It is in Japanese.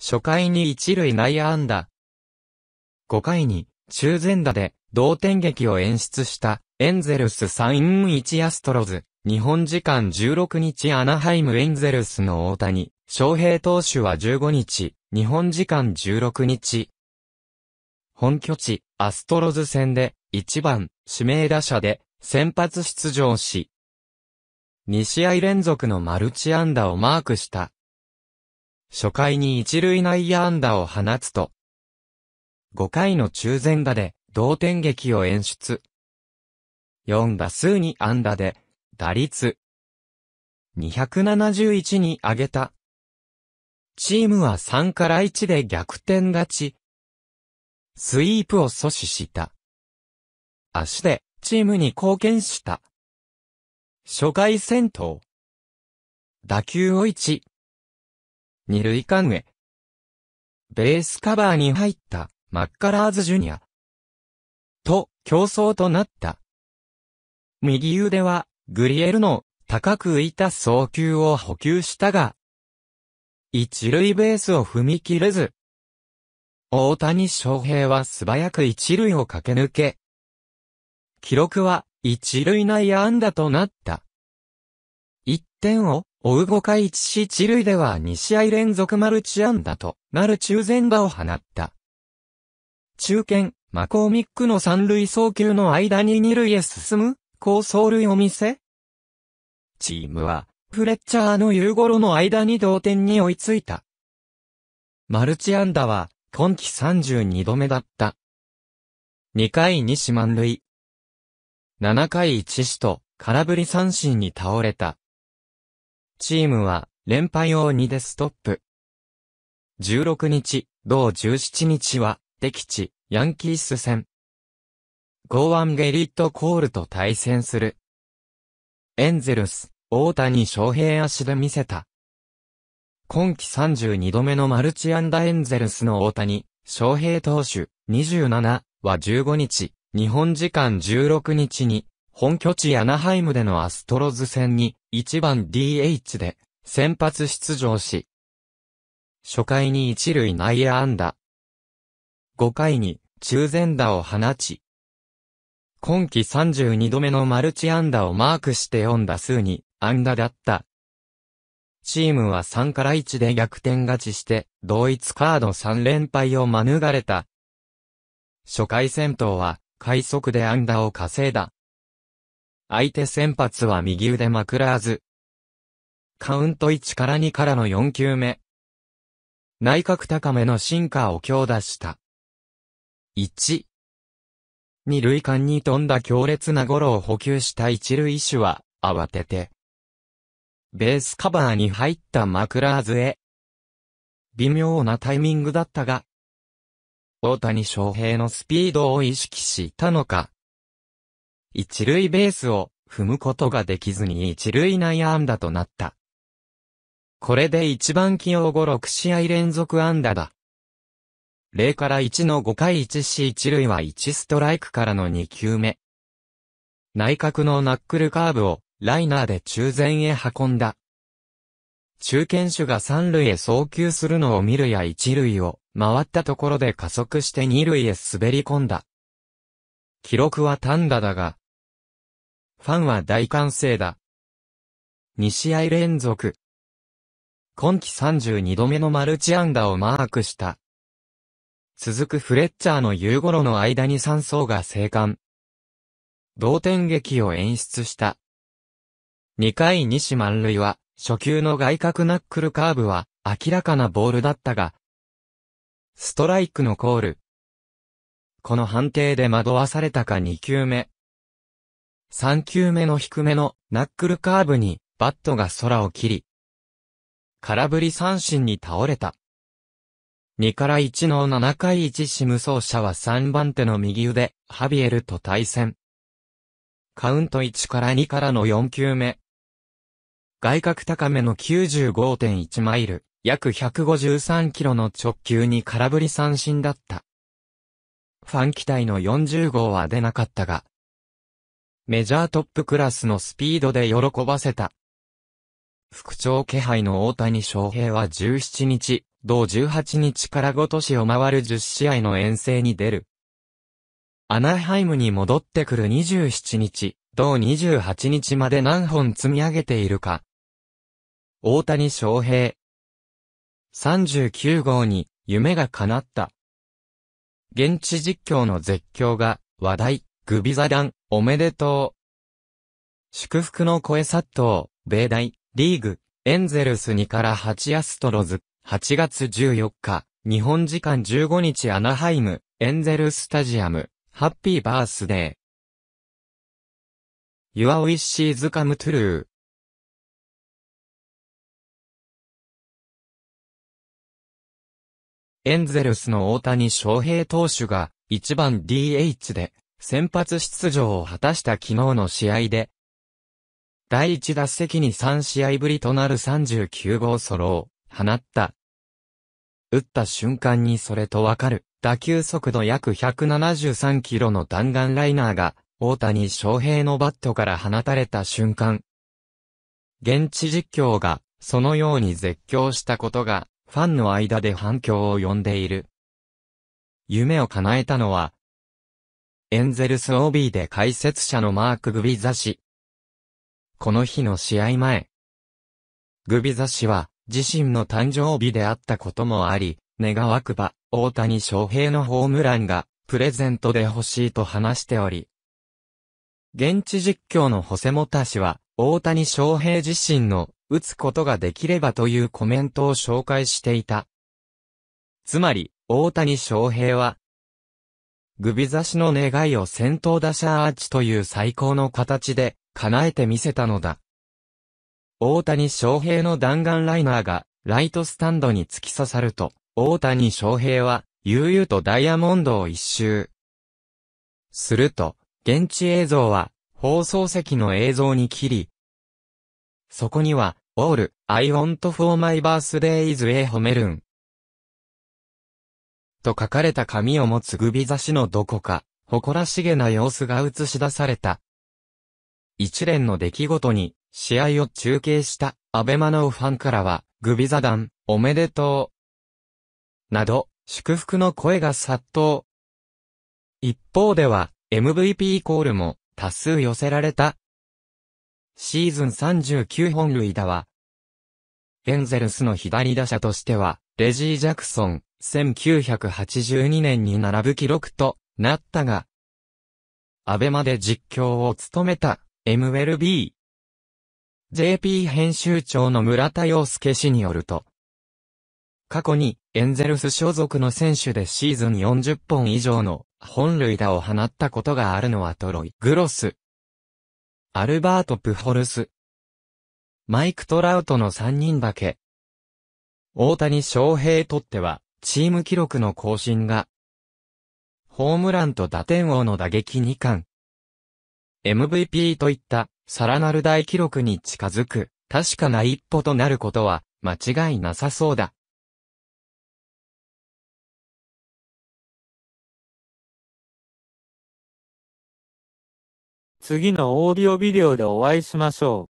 初回に一塁内野安打。5回に、中前打で、同点劇を演出した、エンゼルス3 1アストロズ、日本時間16日アナハイムエンゼルスの大谷、翔平投手は15日、日本時間16日。本拠地、アストロズ戦で、1番、指名打者で、先発出場し、2試合連続のマルチ安打をマークした。初回に一塁内野安打を放つと、5回の中前打で同点劇を演出。4打数に安打で、打率271に上げた。チームは3から1で逆転勝ち。スイープを阻止した。足でチームに貢献した。初回戦闘。打球を1、二塁間へ。ベースカバーに入ったマッカラーズジュニア。と、競争となった。右腕は、グリエルの高く浮いた送球を補給したが、一塁ベースを踏み切れず、大谷翔平は素早く一塁を駆け抜け、記録は一塁内野安打となった。1点を追う5回1死1塁では2試合連続マルチ安打となる中前打を放った。中堅、マコーミックの三塁送球の間に二塁へ進む、高走塁を見せチームは、フレッチャーの夕頃の間に同点に追いついた。マルチ安打は、今季32度目だった。2回2死満塁。7回1死と、空振り三振に倒れた。チームは連敗を2でストップ。16日、同17日は敵地、ヤンキース戦。ゴーアン・ゲリット・コールと対戦する。エンゼルス、大谷翔平足で見せた。今季32度目のマルチアンダエンゼルスの大谷、翔平投手、27は15日、日本時間16日に本拠地アナハイムでのアストロズ戦に1番 DH で先発出場し、初回に一塁内野安打。5回に中前打を放ち、今季32度目のマルチ安打をマークして4打数に安打だった。チームは3から1で逆転勝ちして、同一カード3連敗を免れた。初回戦闘は、快速で安打を稼いだ。相手先発は右腕マクラーズ。カウント1から2からの4球目。内角高めのシンカーを強打した。1。二塁間に飛んだ強烈なゴロを補給した一塁手は、慌てて。ベースカバーに入ったマクラーズへ。微妙なタイミングだったが、大谷翔平のスピードを意識したのか、一塁ベースを踏むことができずに一塁内安打となった。これで一番起用後6試合連続安打だ。0から1の5回1死1塁は1ストライクからの2球目。内角のナックルカーブをライナーで中前へ運んだ。中堅手が三塁へ送球するのを見るや一塁を回ったところで加速して二塁へ滑り込んだ。記録は単打だが、ファンは大歓声だ。2試合連続。今季32度目のマルチ安打をマークした。続くフレッチャーの夕頃の間に3層が生還。同点劇を演出した。2回西満塁は、初球の外角ナックルカーブは、明らかなボールだったが、ストライクのコール。この判定で惑わされたか2球目。3球目の低めのナックルカーブにバットが空を切り、空振り三振に倒れた。2から1の7回1シム走者は3番手の右腕、ハビエルと対戦。カウント1から2からの4球目。外角高めの95.1マイル、約153キロの直球に空振り三振だった。ファン期待の40号は出なかったが、メジャートップクラスのスピードで喜ばせた。副長気配の大谷翔平は17日、同18日から5都市を回る10試合の遠征に出る。アナハイムに戻ってくる27日、同28日まで何本積み上げているか。大谷翔平。39号に夢が叶った。現地実況の絶叫が話題。グビザ団、おめでとう。祝福の声殺到、米大、リーグ、エンゼルス2から8アストロズ、8月14日、日本時間15日アナハイム、エンゼルスタジアム、ハッピーバースデー。Your wishes come true. エンゼルスの大谷翔平投手が1番 DH で先発出場を果たした昨日の試合で、第1打席に3試合ぶりとなる39号ソロを放った。打った瞬間にそれとわかる、打球速度約173キロの弾丸ライナーが、大谷翔平のバットから放たれた瞬間。現地実況が、そのように絶叫したことが、ファンの間で反響を呼んでいる。夢を叶えたのは、エンゼルス OB で解説者のマーク・グビザ氏。この日の試合前。グビザ氏は、自身の誕生日であったこともあり、願わくば、大谷翔平のホームランが、プレゼントで欲しいと話しており。現地実況のホセモタ氏は、大谷翔平自身の、打つことができればというコメントを紹介していた。つまり、大谷翔平は、グビザ氏の願いを先頭打者アーチという最高の形で叶えてみせたのだ。大谷翔平の弾丸ライナーがライトスタンドに突き刺さると、大谷翔平は悠々とダイヤモンドを一周。すると、現地映像は放送席の映像に切り、そこには、オール、I want for my birthday is a ホメル n と書かれた紙を持つ首差しのどこか、誇らしげな様子が映し出された。一連の出来事に、試合を中継した、アベマのファンからは、グビザ団、おめでとう。など、祝福の声が殺到。一方では、MVP イコールも、多数寄せられた。シーズン39本塁打は、エンゼルスの左打者としては、レジー・ジャクソン、1982年に並ぶ記録となったが、アベマで実況を務めた、MLB。JP 編集長の村田洋介氏によると、過去にエンゼルス所属の選手でシーズン40本以上の本塁打を放ったことがあるのはトロイ・グロス、アルバート・プホルス、マイク・トラウトの3人だけ大谷翔平とっては、チーム記録の更新が、ホームランと打点王の打撃2冠、MVP といった、さらなる大記録に近づく、確かな一歩となることは、間違いなさそうだ。次のオーディオビデオでお会いしましょう。